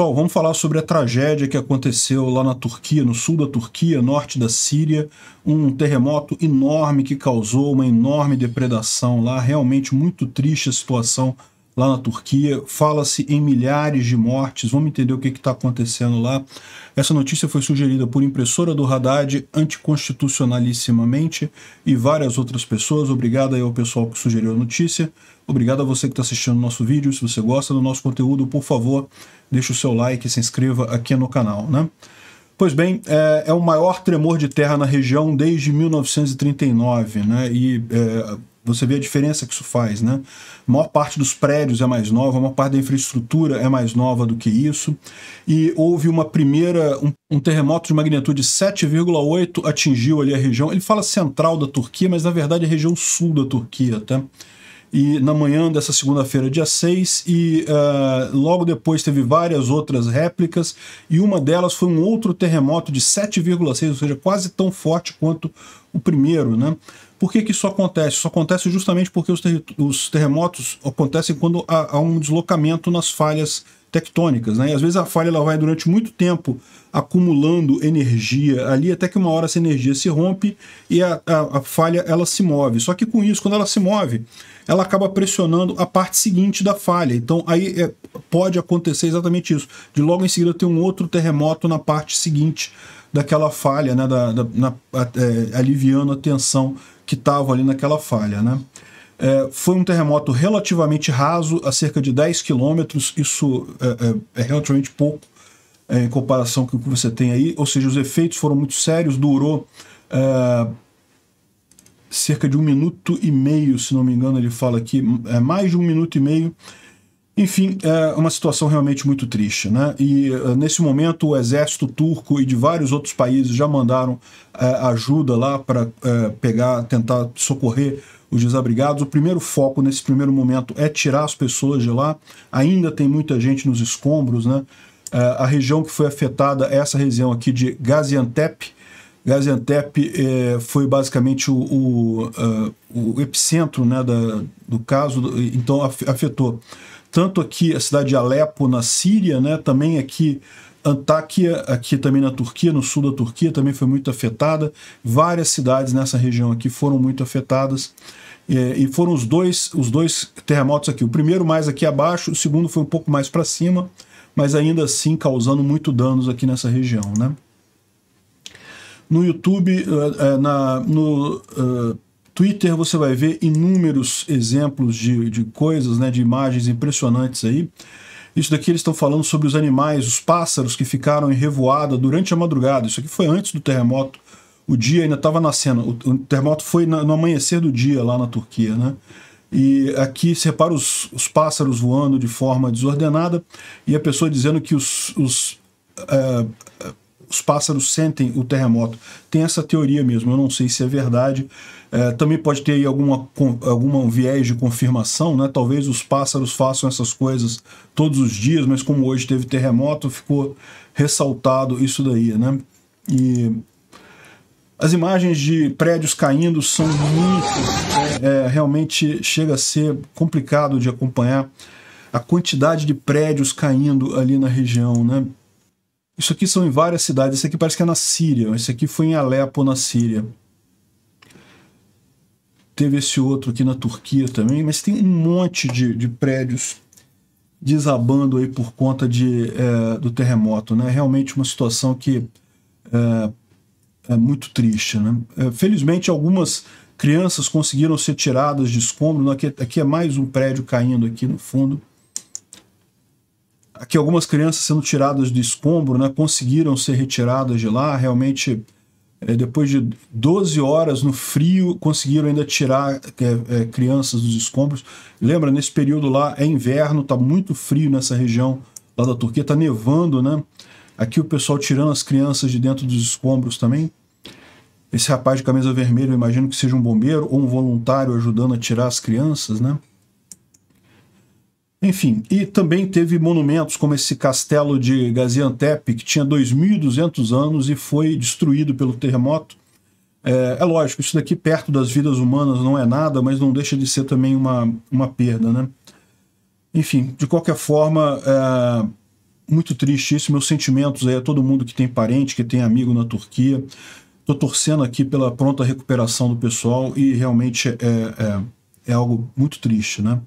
Pessoal, vamos falar sobre a tragédia que aconteceu lá na Turquia, no sul da Turquia, norte da Síria, um terremoto enorme que causou uma enorme depredação lá, realmente muito triste a situação lá na Turquia, fala-se em milhares de mortes, vamos entender o que está acontecendo lá. Essa notícia foi sugerida por impressora do Haddad anticonstitucionalissimamente e várias outras pessoas. Obrigado aí ao pessoal que sugeriu a notícia. Obrigado a você que está assistindo o nosso vídeo. Se você gosta do nosso conteúdo, por favor, deixe o seu like e se inscreva aqui no canal, né? Pois bem, é, é, o maior tremor de terra na região desde 1939, né? E é, você vê a diferença que isso faz, né? A maior parte dos prédios é mais nova, a maior parte da infraestrutura é mais nova do que isso. E houve uma primeira, um, um terremoto de magnitude 7,8 atingiu ali a região. Ele fala central da Turquia, mas na verdade é a região sul da Turquia, tá? E na manhã dessa segunda-feira, dia 6, e uh, logo depois teve várias outras réplicas, e uma delas foi um outro terremoto de 7,6, ou seja, quase tão forte quanto o primeiro, né? Por que, que isso acontece? Isso acontece justamente porque os, ter os terremotos acontecem quando há, há, um deslocamento nas falhas tectônicas. Né? E às vezes a falha ela vai durante muito tempo acumulando energia ali, até que uma hora essa energia se rompe e a, a, a falha ela se move. Só que com isso, quando ela se move, ela acaba pressionando a parte seguinte da falha. Então aí é, pode acontecer exatamente isso, de logo em seguida ter um outro terremoto na parte seguinte daquela falha, né, da, da na, é, aliviando a tensão que estava ali naquela falha. Né. É, foi um terremoto relativamente raso, a cerca de 10 quilômetros, isso é, é, é relativamente pouco é, em comparação com o que você tem aí, ou seja, os efeitos foram muito sérios, durou é, cerca de um minuto e meio, se não me engano, ele fala aqui, é mais de um minuto e meio, enfim, é uma situação realmente muito triste. Né? E eh, nesse momento, o exército turco e de vários outros países já mandaram é, ajuda lá para é, eh, pegar, tentar socorrer os desabrigados. O primeiro foco nesse primeiro momento é tirar as pessoas de lá. Ainda tem muita gente nos escombros. Né? É, a região que foi afetada é essa região aqui de Gaziantep, Gaziantep é, foi basicamente o, o, uh, o epicentro né, da, do caso, então afetou tanto aqui a cidade de Alepo, na Síria, né, também aqui Antáquia, aqui também na Turquia, no sul da Turquia, também foi muito afetada. Várias cidades nessa região aqui foram muito afetadas. É, e foram os dois, os dois terremotos aqui. O primeiro mais aqui abaixo, o segundo foi um pouco mais para cima, mas ainda assim causando muito danos aqui nessa região. Né? No YouTube, eh, eh, na, no eh, Twitter, você vai ver inúmeros exemplos de, de coisas, né, de imagens impressionantes aí. Isso daqui eles estão falando sobre os animais, os pássaros que ficaram em revoada durante a madrugada. Isso aqui foi antes do terremoto. O dia ainda estava nascendo. O, terremoto foi no amanhecer do dia lá na Turquia, né? E aqui se repara os, os pássaros voando de forma desordenada e a pessoa dizendo que os, os os pássaros sentem o terremoto. Tem essa teoria mesmo, eu não sei se é verdade. É, também pode ter aí alguma, alguma viés de confirmação, né? Talvez os pássaros façam essas coisas todos os dias, mas como hoje teve terremoto, ficou ressaltado isso daí, né? E as imagens de prédios caindo são muito. Né? É, realmente chega a ser complicado de acompanhar a quantidade de prédios caindo ali na região, né? Isso aqui são em várias cidades. Esse aqui parece que é na Síria. Esse aqui foi em Alepo, na Síria. Teve esse outro aqui na Turquia também, mas tem um monte de, de prédios desabando aí por conta de, é, do terremoto. Né? Realmente uma situação que é, é muito triste. Né? É, felizmente, algumas crianças conseguiram ser tiradas de escombro. Aqui, aqui é mais um prédio caindo aqui no fundo. Aqui algumas crianças sendo tiradas do escombro, né, conseguiram ser retiradas de lá, realmente eh, depois de 12 horas no frio, conseguiram ainda tirar é, é, crianças dos escombros. Lembra, nesse período lá é inverno, tá muito frio nessa região lá da Turquia, tá nevando, né? Aqui o pessoal tirando as crianças de dentro dos escombros também. Esse rapaz de camisa vermelha, eu imagino que seja um bombeiro ou um voluntário ajudando a tirar as crianças, né? Enfim, e também teve monumentos como esse castelo de Gaziantep, que tinha 2.200 anos e foi destruído pelo terremoto. É, é, lógico, isso daqui perto das vidas humanas não é nada, mas não deixa de ser também uma, uma perda, né? Enfim, de qualquer forma, é, muito triste isso. Meus sentimentos aí a todo mundo que tem parente, que tem amigo na Turquia. Estou torcendo aqui pela pronta recuperação do pessoal e realmente é, é, é algo muito triste, né?